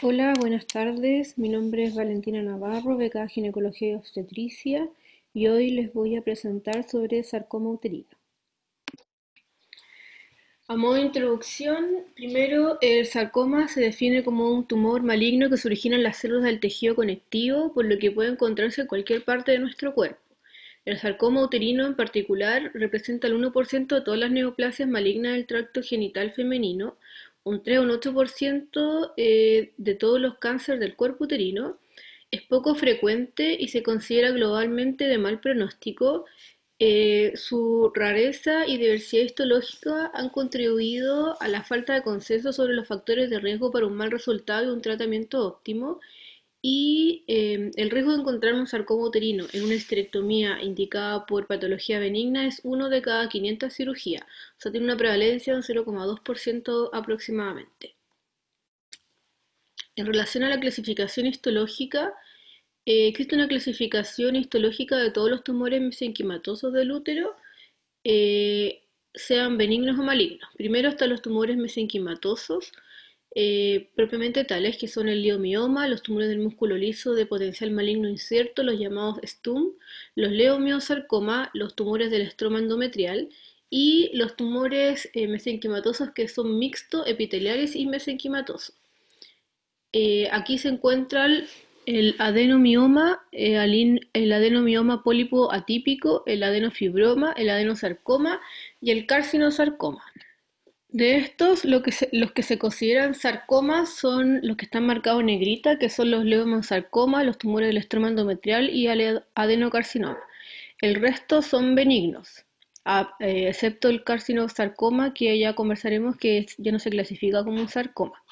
Hola, buenas tardes. Mi nombre es Valentina Navarro, becada Ginecología y Obstetricia, y hoy les voy a presentar sobre sarcoma uterino. A modo de introducción, primero, el sarcoma se define como un tumor maligno que se origina en las células del tejido conectivo, por lo que puede encontrarse en cualquier parte de nuestro cuerpo. El sarcoma uterino en particular representa el 1% de todas las neoplasias malignas del tracto genital femenino, un 3 o un 8% eh, de todos los cánceres del cuerpo uterino. Es poco frecuente y se considera globalmente de mal pronóstico. Eh, su rareza y diversidad histológica han contribuido a la falta de consenso sobre los factores de riesgo para un mal resultado y un tratamiento óptimo y eh, el riesgo de encontrar un sarcoma uterino en una esterectomía indicada por patología benigna es uno de cada 500 cirugías, o sea, tiene una prevalencia de un 0,2% aproximadamente. En relación a la clasificación histológica, eh, existe una clasificación histológica de todos los tumores mesenquimatosos del útero, eh, sean benignos o malignos. Primero están los tumores mesenquimatosos, eh, propiamente tales que son el leomioma, los tumores del músculo liso de potencial maligno incierto, los llamados STUM, los leomiosarcoma, los tumores del estroma endometrial y los tumores eh, mesenquimatosos que son mixto, epiteliales y mesenquimatosos. Eh, aquí se encuentran el adenomioma, el adenomioma pólipo atípico, el adenofibroma, el adenosarcoma y el carcinosarcoma. De estos, los que se consideran sarcomas son los que están marcados en negrita, que son los sarcoma los tumores del estroma endometrial y adenocarcinoma. El resto son benignos, eh, excepto el carcinosarcoma, que ya conversaremos que ya no se clasifica como un sarcoma.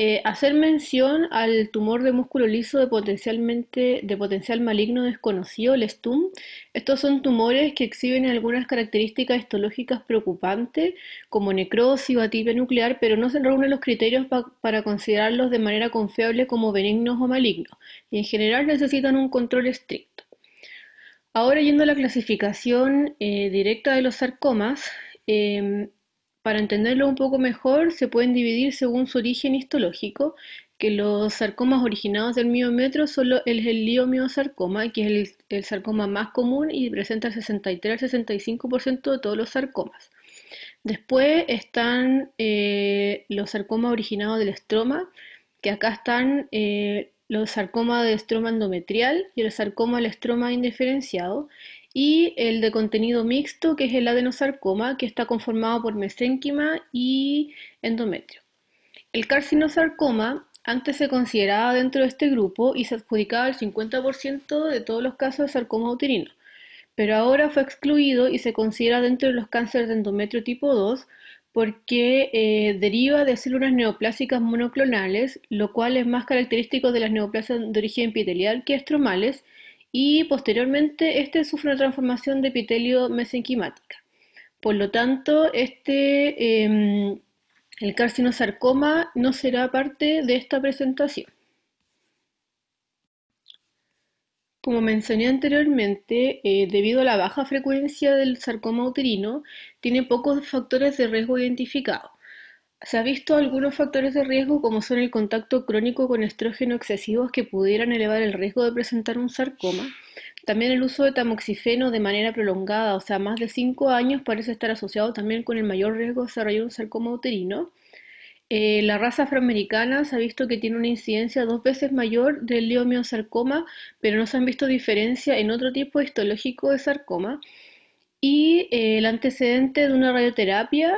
Eh, hacer mención al tumor de músculo liso de, potencialmente, de potencial maligno desconocido, el STUM. Estos son tumores que exhiben algunas características histológicas preocupantes, como necrosis o atipia nuclear, pero no se reúnen los criterios para considerarlos de manera confiable como benignos o malignos, y en general necesitan un control estricto. Ahora yendo a la clasificación eh, directa de los sarcomas, em, para entenderlo un poco mejor, se pueden dividir según su origen histológico, que los sarcomas originados del miometro solo es el liomiosarcoma, que es el, sarcoma más común y presenta el 63 65% de todos los sarcomas. Después están eh, los sarcomas originados del estroma, que acá están eh, los sarcomas de estroma endometrial y el sarcoma del estroma indiferenciado, y el de contenido mixto, que es el adenosarcoma, que está conformado por mesénquima y endometrio. El carcinosarcoma antes se consideraba dentro de este grupo y se adjudicaba el 50% de todos los casos de sarcoma uterino, pero ahora fue excluido y se considera dentro de los cánceres de endometrio tipo 2 porque eh, deriva de células neoplásicas monoclonales, lo cual es más característico de las neoplasias de origen epitelial que estromales, y posteriormente este sufre una transformación de epitelio mesenquimática. Por lo tanto, este, em, el carcinosarcoma no será parte de esta presentación. Como mencioné anteriormente, eh, debido a la baja frecuencia del sarcoma uterino, tiene pocos factores de riesgo identificados. Se ha visto algunos factores de riesgo como son el contacto crónico con estrógeno excesivos que pudieran elevar el riesgo de presentar un sarcoma. También el uso de tamoxifeno de manera prolongada, o sea, más de 5 años, parece estar asociado también con el mayor riesgo de desarrollar un sarcoma uterino. Eh, la raza afroamericana se ha visto que tiene una incidencia dos veces mayor del leomiosarcoma, pero no se han visto diferencia en otro tipo histológico de sarcoma. Y eh, el antecedente de una radioterapia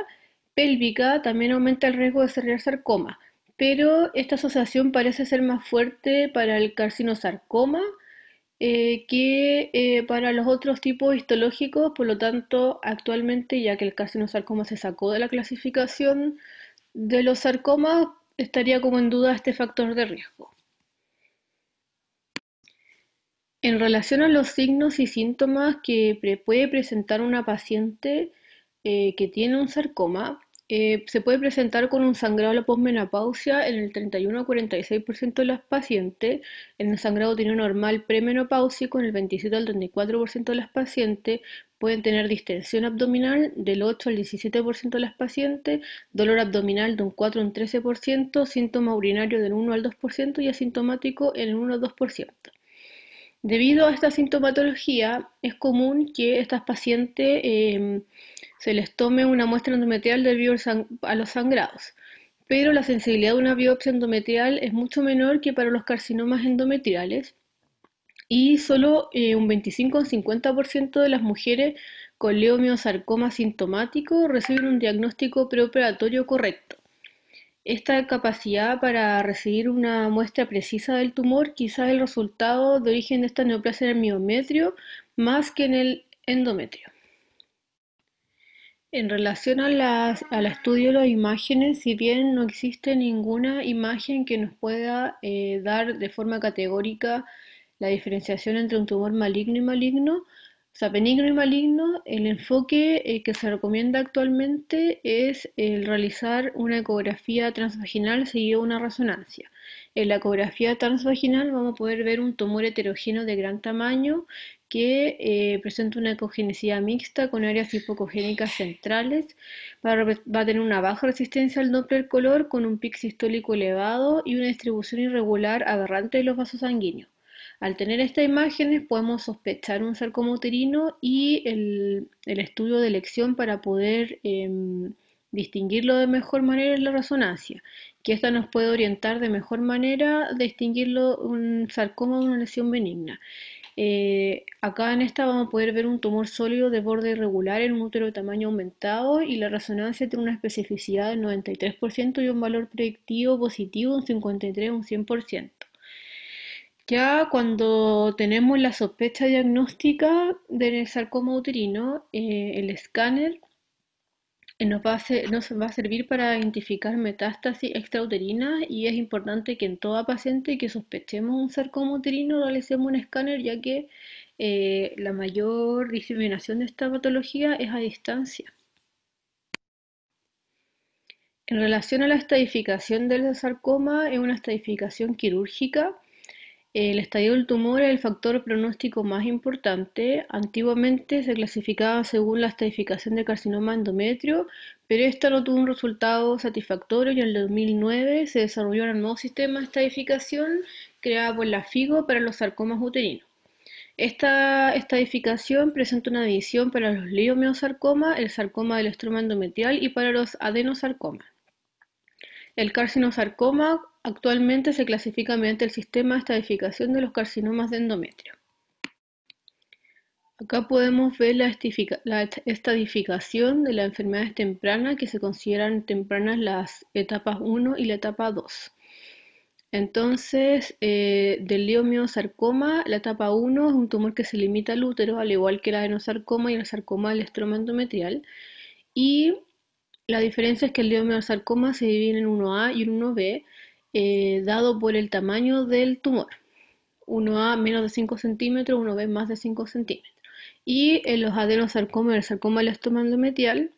también aumenta el riesgo de desarrollar sarcoma, pero esta asociación parece ser más fuerte para el carcinosarcoma eh, que eh, para los otros tipos histológicos, por lo tanto, actualmente, ya que el carcinosarcoma se sacó de la clasificación de los sarcomas, estaría como en duda este factor de riesgo. En relación a los signos y síntomas que puede presentar una paciente eh, que tiene un sarcoma, eh, se puede presentar con un sangrado a la posmenopausia en el 31 a 46% de las pacientes, en el sangrado tiene normal premenopáusico en el 27 al 34% de las pacientes, pueden tener distensión abdominal del 8 al 17% de las pacientes, dolor abdominal de un 4 a 13%, síntoma urinario del 1 al 2% y asintomático en el 1 al 2%. Debido a esta sintomatología, es común que a estas pacientes em, se les tome una muestra endometrial debido a los sangrados, pero la sensibilidad de una biopsia endometrial es mucho menor que para los carcinomas endometriales y solo eh, un 25 o 50% de las mujeres con leomiosarcoma sintomático reciben un diagnóstico preoperatorio correcto. Esta capacidad para recibir una muestra precisa del tumor quizás el resultado de origen de esta neoplasia en el miometrio más que en el endometrio. En relación al estudio de las imágenes, si bien no existe ninguna imagen que nos pueda eh, dar de forma categórica la diferenciación entre un tumor maligno y maligno, o sea, y maligno, el enfoque eh, que se recomienda actualmente es el realizar una ecografía transvaginal seguida de una resonancia. En la ecografía transvaginal vamos a poder ver un tumor heterogéneo de gran tamaño que eh, presenta una ecogenicidad mixta con áreas hipocogénicas centrales. va a tener una baja resistencia al Doppler color con un pic sistólico elevado y una distribución irregular aberrante de los vasos sanguíneos. Al tener estas imágenes podemos sospechar un sarcoma uterino y el, estudio de elección para poder em, distinguirlo de mejor manera es la resonancia, que esta nos puede orientar de mejor manera a distinguirlo un sarcoma de una lesión benigna. Eh, acá en esta vamos a poder ver un tumor sólido de borde irregular en un útero de tamaño aumentado y la resonancia tiene una especificidad del 93% y un valor predictivo positivo de un 53 un 100%. Ya cuando tenemos la sospecha diagnóstica del sarcoma uterino, eh, el escáner eh, nos va, a servir para identificar metástasis extrauterinas y es importante que en toda paciente que sospechemos un sarcoma uterino realicemos un escáner ya que eh, la mayor diseminación de esta patología es a distancia. En relación a la estadificación del sarcoma, es una estadificación quirúrgica el estadio del tumor es el factor pronóstico más importante. Antiguamente se clasificaba según la estadificación de carcinoma endometrio, pero esta no tuvo un resultado satisfactorio y en el 2009 se desarrolló un nuevo sistema de estadificación creado por la FIGO para los sarcomas uterinos. Esta estadificación presenta una división para los liomiosarcomas, el sarcoma del estroma endometrial y para los adenosarcomas. El carcinosarcoma actualmente se clasifica mediante el sistema de estadificación de los carcinomas de endometrio. Acá podemos ver la, estadificación de las enfermedades tempranas, que se consideran tempranas las etapas 1 y la etapa 2. Entonces, eh, del leiomiosarcoma, la etapa 1 es un tumor que se limita al útero, al igual que el adenosarcoma y el sarcoma del estroma endometrial. Y la diferencia es que el sarcoma se divide en 1A y 1B, eh, dado por el tamaño del tumor. 1A menos de 5 centímetros, 1B más de 5 centímetros. Y en eh, los adenosarcomas el sarcoma endometrial,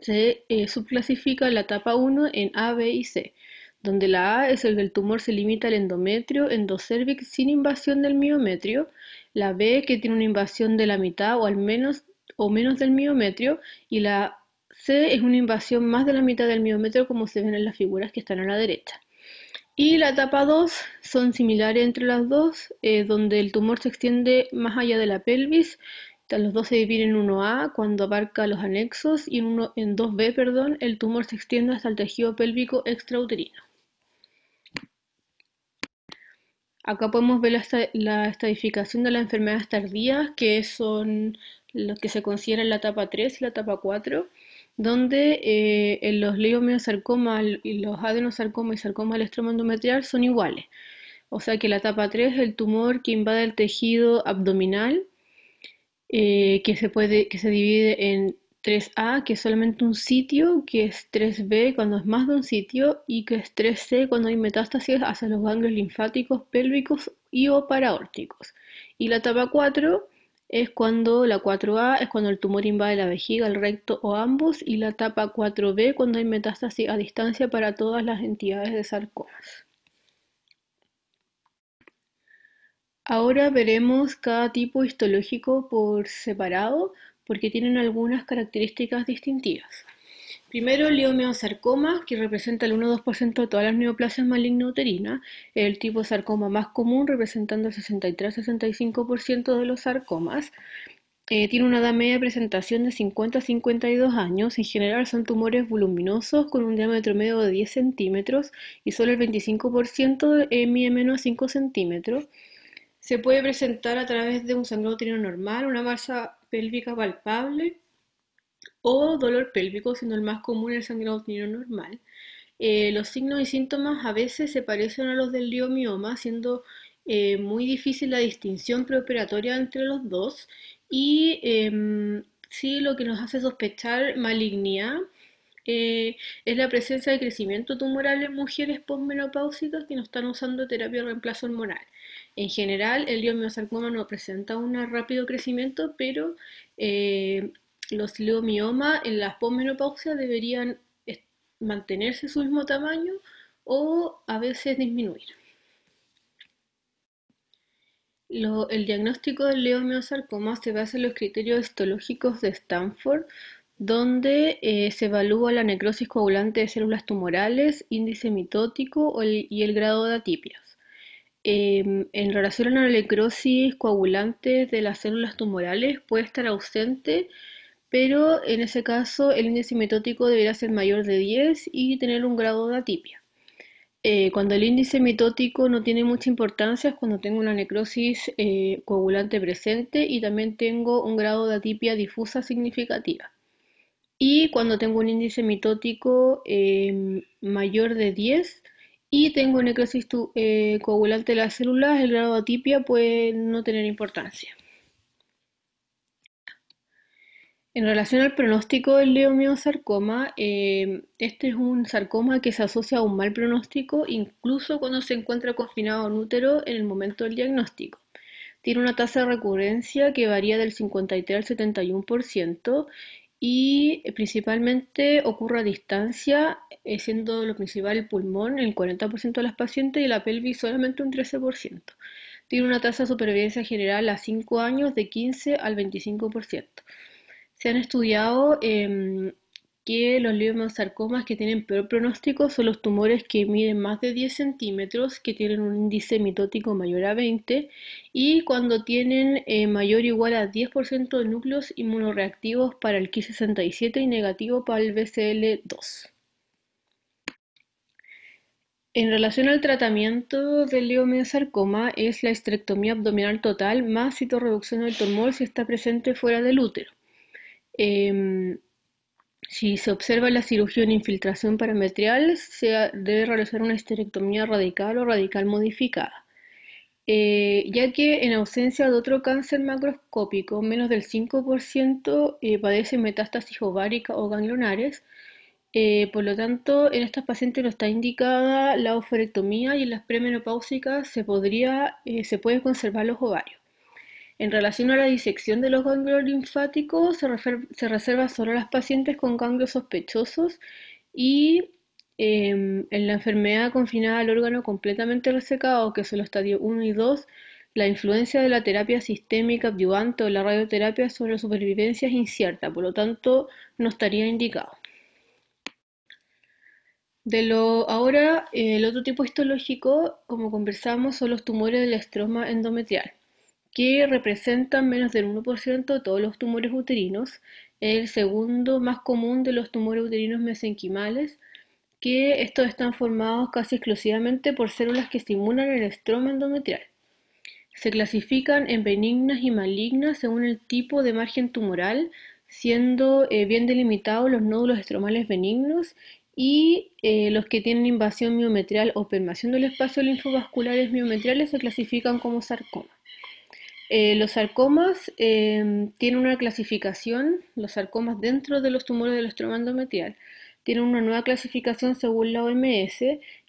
se eh, subclasifica la etapa 1 en A, B y C, donde la A es el que el tumor se limita al endometrio, endocervix sin invasión del miometrio, la B que tiene una invasión de la mitad o al menos o menos del miometrio y la C es una invasión más de la mitad del miómetro como se ven en las figuras que están a la derecha. Y la etapa 2 son similares entre las dos, eh, donde el tumor se extiende más allá de la pelvis. Los dos se dividen en 1A cuando abarca los anexos y en, 2B perdón, el tumor se extiende hasta el tejido pélvico extrauterino. Acá podemos ver la, estadificación de las enfermedades tardías, que son los que se consideran la etapa 3 y la etapa 4 donde eh, los leiomiosarcoma y los adenosarcoma y sarcoma del estroma endometrial son iguales. O sea que la etapa 3 es el tumor que invade el tejido abdominal, eh, que, se puede, que se divide en 3A, que es solamente un sitio, que es 3B cuando es más de un sitio, y que es 3C cuando hay metástasis hacia los ganglios linfáticos, pélvicos y o paraórticos. Y la etapa 4 es cuando la 4A es cuando el tumor invade la vejiga, el recto o ambos, y la etapa 4B cuando hay metástasis a distancia para todas las entidades de sarcomas. Ahora veremos cada tipo histológico por separado porque tienen algunas características distintivas. Primero, el que representa el 1-2% de todas las neoplasias malignas uterinas el tipo de sarcoma más común, representando el 63-65% de los sarcomas. Eh, tiene una edad media de presentación de 50 52 años. En general son tumores voluminosos con un diámetro medio de 10 centímetros y solo el 25% mide menos 5 centímetros. Se puede presentar a través de un sangrado uterino normal, una masa pélvica palpable, o dolor pélvico, siendo el más común el sangrado uterino normal. Eh, los signos y síntomas a veces se parecen a los del liomioma, siendo eh, muy difícil la distinción preoperatoria entre los dos y em, sí lo que nos hace sospechar malignidad eh, es la presencia de crecimiento tumoral en mujeres posmenopáusicas que no están usando terapia de reemplazo hormonal. En general, el sarcoma no presenta un rápido crecimiento, pero los leomiomas en la posmenopausia deberían mantenerse su mismo tamaño o a veces disminuir. el diagnóstico del leomiosarcoma se basa en los criterios histológicos de Stanford, donde eh, se evalúa la necrosis coagulante de células tumorales, índice mitótico y el grado de atipias. Em, en relación a la necrosis coagulante de las células tumorales, puede estar ausente pero en ese caso el índice mitótico deberá ser mayor de 10 y tener un grado de atipia. Eh, cuando el índice mitótico no tiene mucha importancia es cuando tengo una necrosis eh, coagulante presente y también tengo un grado de atipia difusa significativa. Y cuando tengo un índice mitótico em, mayor de 10 y tengo necrosis eh, coagulante de las células, el grado de atipia puede no tener importancia. En relación al pronóstico del leomiosarcoma, eh, este es un sarcoma que se asocia a un mal pronóstico incluso cuando se encuentra confinado en útero en el momento del diagnóstico. Tiene una tasa de recurrencia que varía del 53 al 71% y eh, principalmente ocurre a distancia, eh, siendo lo principal el pulmón, el 40% de las pacientes y la pelvis solamente un 13%. Tiene una tasa de supervivencia general a 5 años de 15 al 25% se han estudiado em, que los leiomiosarcomas que tienen peor pronóstico son los tumores que miden más de 10 centímetros, que tienen un índice mitótico mayor a 20 y cuando tienen eh, mayor o igual a 10% de núcleos inmunoreactivos para el Ki67 y negativo para el BCL2. En relación al tratamiento del leiomiosarcoma es la estrectomía abdominal total más citorreducción del tumor si está presente fuera del útero. Em, si se observa la cirugía en infiltración parametrial, se debe realizar una esterectomía radical o radical modificada, eh, ya que en ausencia de otro cáncer macroscópico, menos del 5% eh, padece metástasis ovárica o ganglionares, eh, por lo tanto, en estas pacientes no está indicada la oferectomía y en las premenopáusicas se, podría, se puede conservar los ovarios. En relación a la disección de los ganglios linfáticos, se, reserva solo a las pacientes con ganglios sospechosos y em, en la enfermedad confinada al órgano completamente resecado, que son el estadios 1 y 2, la influencia de la terapia sistémica adyuvante o la radioterapia sobre la supervivencia es incierta, por lo tanto no estaría indicado. De lo, ahora, el otro tipo histológico, como conversamos, son los tumores del estroma endometrial que representan menos del 1% de todos los tumores uterinos, el segundo más común de los tumores uterinos mesenquimales, que estos están formados casi exclusivamente por células que estimulan el estroma endometrial. Se clasifican en benignas y malignas según el tipo de margen tumoral, siendo eh, bien delimitados los nódulos estromales benignos y eh, los que tienen invasión miometrial o permeación del espacio linfovasculares miometriales se clasifican como sarcoma. Eh, los sarcomas em, tienen una clasificación, los sarcomas dentro de los tumores del estroma endometrial, tienen una nueva clasificación según la OMS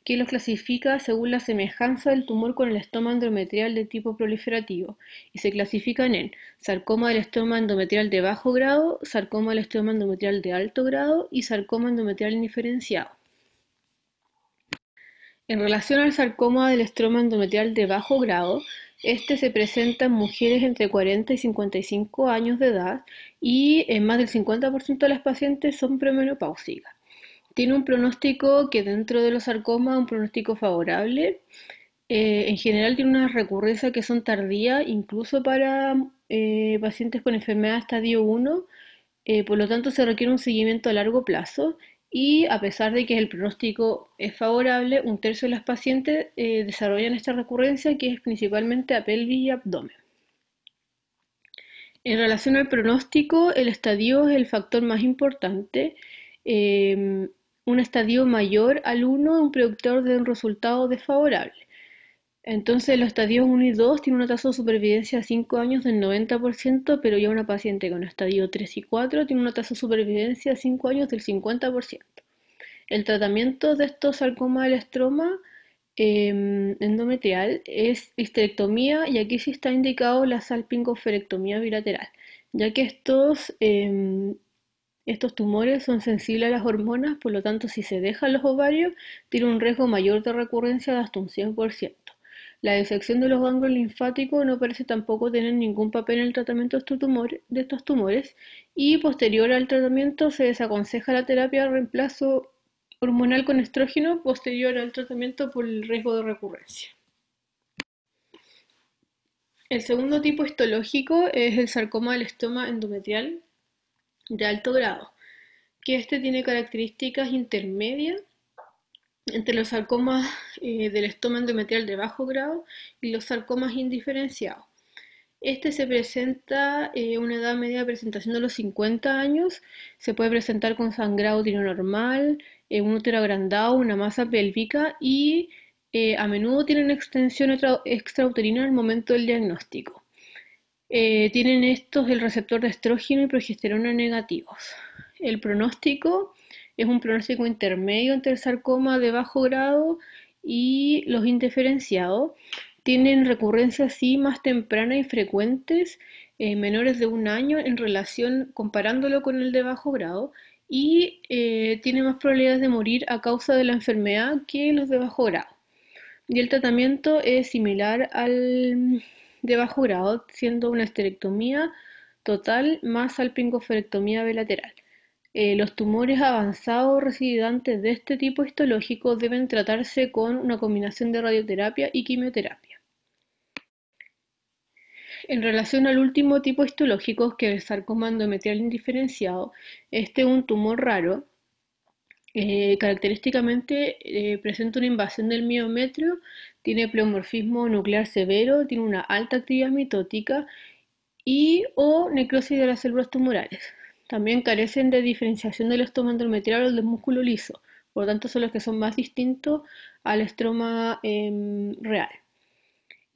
que los clasifica según la semejanza del tumor con el estroma endometrial de tipo proliferativo y se clasifican en sarcoma del estroma endometrial de bajo grado, sarcoma del estroma endometrial de alto grado y sarcoma endometrial indiferenciado. En relación al sarcoma del estroma endometrial de bajo grado, este se presenta en mujeres entre 40 y 55 años de edad y en más del 50% de las pacientes son premenopáusicas. Tiene un pronóstico que dentro de los sarcomas es un pronóstico favorable. Eh, en general tiene una recurrencia que son tardías, incluso para eh, pacientes con enfermedad estadio 1. Eh, por lo tanto, se requiere un seguimiento a largo plazo y a pesar de que el pronóstico es favorable, un tercio de las pacientes eh, desarrollan esta recurrencia que es principalmente a pelvis y abdomen. En relación al pronóstico, el estadio es el factor más importante. Eh, un estadio mayor al 1 es un productor de un resultado desfavorable. Entonces, los estadios 1 y 2 tienen una tasa de supervivencia a 5 años del 90%, pero ya una paciente con estadio 3 y 4 tiene una tasa de supervivencia de 5 años del 50%. El tratamiento de estos sarcoma del estroma em, endometrial es histerectomía y aquí sí está indicado la salpingoferectomía bilateral, ya que estos, em, estos tumores son sensibles a las hormonas, por lo tanto si se dejan los ovarios tiene un riesgo mayor de recurrencia de hasta un 100%. La disección de los ganglios linfáticos no parece tampoco tener ningún papel en el tratamiento de estos tumores y posterior al tratamiento se desaconseja la terapia de reemplazo hormonal con estrógeno posterior al tratamiento por el riesgo de recurrencia. El segundo tipo histológico es el sarcoma del estoma endometrial de alto grado, que este tiene características intermedias entre los sarcomas eh, del estómago endometrial de bajo grado y los sarcomas indiferenciados. Este se presenta en eh, una edad media de presentación de los 50 años. Se puede presentar con sangrado uterino normal, eh, un útero agrandado, una masa pélvica y a menudo tienen extensión extrauterina al momento del diagnóstico. tienen estos el receptor de estrógeno y progesterona negativos. El pronóstico es un pronóstico intermedio entre el sarcoma de bajo grado y los indiferenciados. Tienen recurrencias sí más tempranas y frecuentes, eh, menores de un año en relación, comparándolo con el de bajo grado, y tienen eh, tiene más probabilidades de morir a causa de la enfermedad que los de bajo grado. Y el tratamiento es similar al de bajo grado, siendo una esterectomía total más alpingoferectomía bilateral. Eh, los tumores avanzados residuantes de este tipo histológico deben tratarse con una combinación de radioterapia y quimioterapia. En relación al último tipo histológico, que es el sarcoma endometrial indiferenciado, este es un tumor raro. Eh, característicamente eh, presenta una invasión del miometrio, tiene pleomorfismo nuclear severo, tiene una alta actividad mitótica y o necrosis de las células tumorales. También carecen de diferenciación del estroma endometrial o del músculo liso, por lo tanto son los que son más distintos al estroma em, real.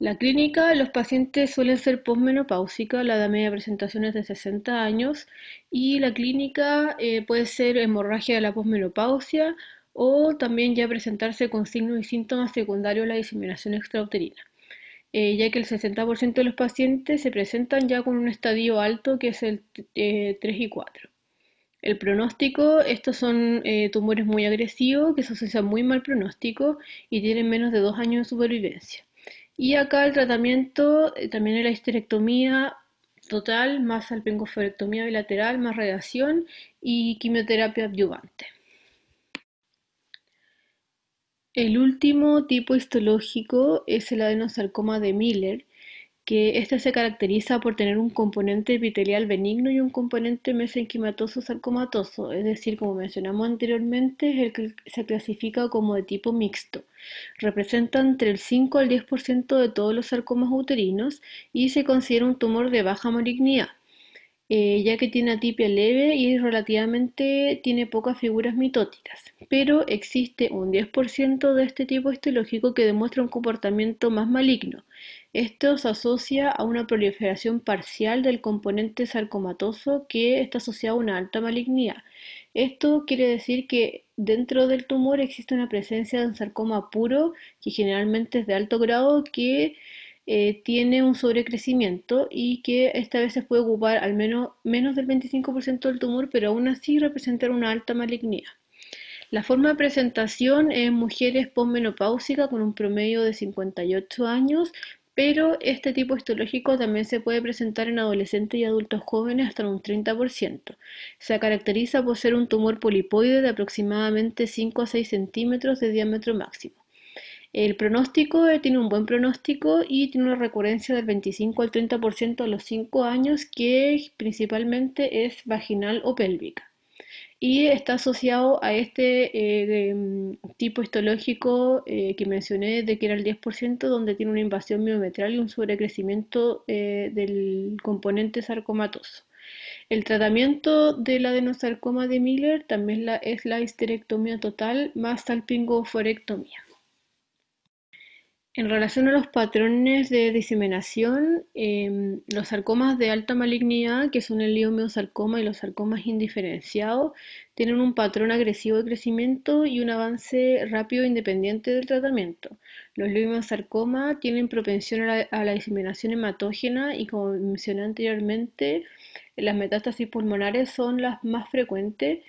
La clínica, los pacientes suelen ser posmenopáusica, la edad media de presentación es de 60 años y la clínica eh, puede ser hemorragia de la posmenopausia o también ya presentarse con signos y síntomas secundarios a la diseminación extrauterina. Eh, ya que el 60% de los pacientes se presentan ya con un estadio alto que es el 3 eh, y 4. El pronóstico, estos son eh, tumores muy agresivos que se asocian muy mal pronóstico y tienen menos de dos años de supervivencia. Y acá el tratamiento también es la histerectomía total, más salpingoforectomía bilateral, más radiación y quimioterapia adyuvante. El último tipo histológico es el adenosarcoma de Miller, que este se caracteriza por tener un componente epitelial benigno y un componente mesenquimatoso sarcomatoso, es decir, como mencionamos anteriormente, es el que se clasifica como de tipo mixto. Representa entre el 5 al 10% de todos los sarcomas uterinos y se considera un tumor de baja malignidad. Eh, ya que tiene atipia leve y relativamente tiene pocas figuras mitóticas, pero existe un 10% de este tipo histológico que demuestra un comportamiento más maligno. Esto se asocia a una proliferación parcial del componente sarcomatoso que está asociado a una alta malignidad. Esto quiere decir que dentro del tumor existe una presencia de un sarcoma puro que generalmente es de alto grado que eh, tiene un sobrecrecimiento y que esta vez se puede ocupar al menos menos del 25% del tumor, pero aún así representar una alta malignidad. La forma de presentación es mujeres posmenopáusicas con un promedio de 58 años, pero este tipo histológico también se puede presentar en adolescentes y adultos jóvenes hasta un 30%. Se caracteriza por ser un tumor polipoide de aproximadamente 5 a 6 centímetros de diámetro máximo. El pronóstico eh, tiene un buen pronóstico y tiene una recurrencia del 25 al 30% a los 5 años, que principalmente es vaginal o pélvica. Y está asociado a este eh, mm, tipo histológico eh, que mencioné, de que era el 10%, donde tiene una invasión miometrial y un sobrecrecimiento del componente sarcomatoso. El tratamiento la adenosarcoma de Miller también es la histerectomía total más salpingoforectomía. En relación a los patrones de diseminación, em, los sarcomas de alta malignidad, que son el liomiosarcoma y los sarcomas indiferenciados, tienen un patrón agresivo de crecimiento y un avance rápido independiente del tratamiento. Los liomiosarcomas tienen propensión a la, a la diseminación hematógena y, como mencioné anteriormente, las metástasis pulmonares son las más frecuentes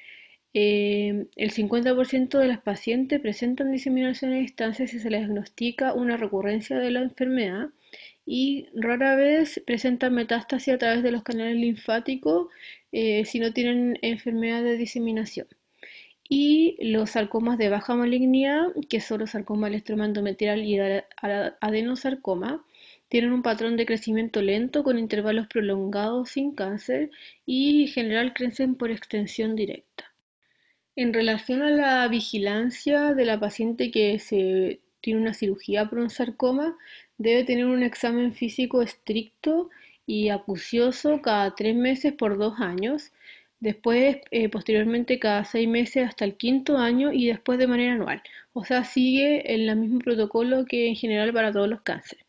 eh, el 50% de las pacientes presentan diseminación a distancia si se les diagnostica una recurrencia de la enfermedad y rara vez presentan metástasis a través de los canales linfáticos eh, si no tienen enfermedad de diseminación. Y los sarcomas de baja malignidad, que son los sarcomas endometrial y adenosarcoma, tienen un patrón de crecimiento lento con intervalos prolongados sin cáncer y en general crecen por extensión directa. En relación a la vigilancia de la paciente que se tiene una cirugía por un sarcoma, debe tener un examen físico estricto y acucioso cada tres meses por dos años, después eh, posteriormente cada seis meses hasta el quinto año y después de manera anual. O sea, sigue el mismo protocolo que en general para todos los cánceres.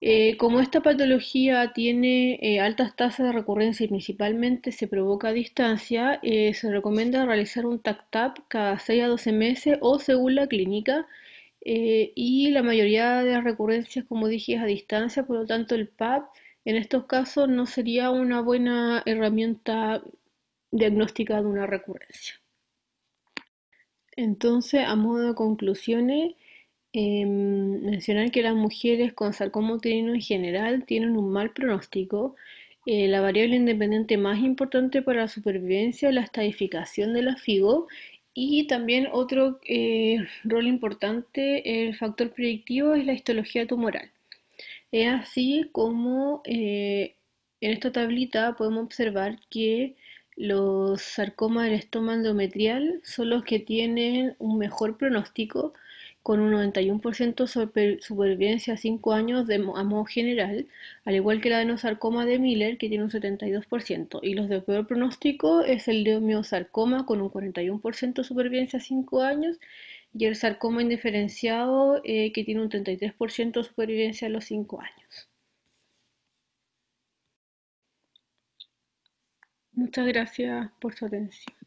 Eh, como esta patología tiene eh, altas tasas de recurrencia y principalmente se provoca a distancia, eh, se recomienda realizar un TAC-TAP cada 6 a 12 meses o según la clínica. y la mayoría de las recurrencias, como dije, es a distancia, por lo tanto el PAP en estos casos no sería una buena herramienta diagnóstica de una recurrencia. Entonces, a modo de conclusiones, Em, mencionar que las mujeres con sarcoma uterino en general tienen un mal pronóstico. Eh, la variable independiente más importante para la supervivencia es la estadificación de la FIGO y también otro eh, rol importante, el factor predictivo, es la histología tumoral. Es así como eh, en esta tablita podemos observar que los sarcomas del estómago endometrial son los que tienen un mejor pronóstico con un 91% de supervivencia a 5 años de, a modo general, al igual que la adenosarcoma de Miller, que tiene un 72%, y los de peor pronóstico es el de leomiosarcoma con un 41% de supervivencia a 5 años y el sarcoma indiferenciado eh, que tiene un 33% de supervivencia a los 5 años. Muchas gracias por su atención.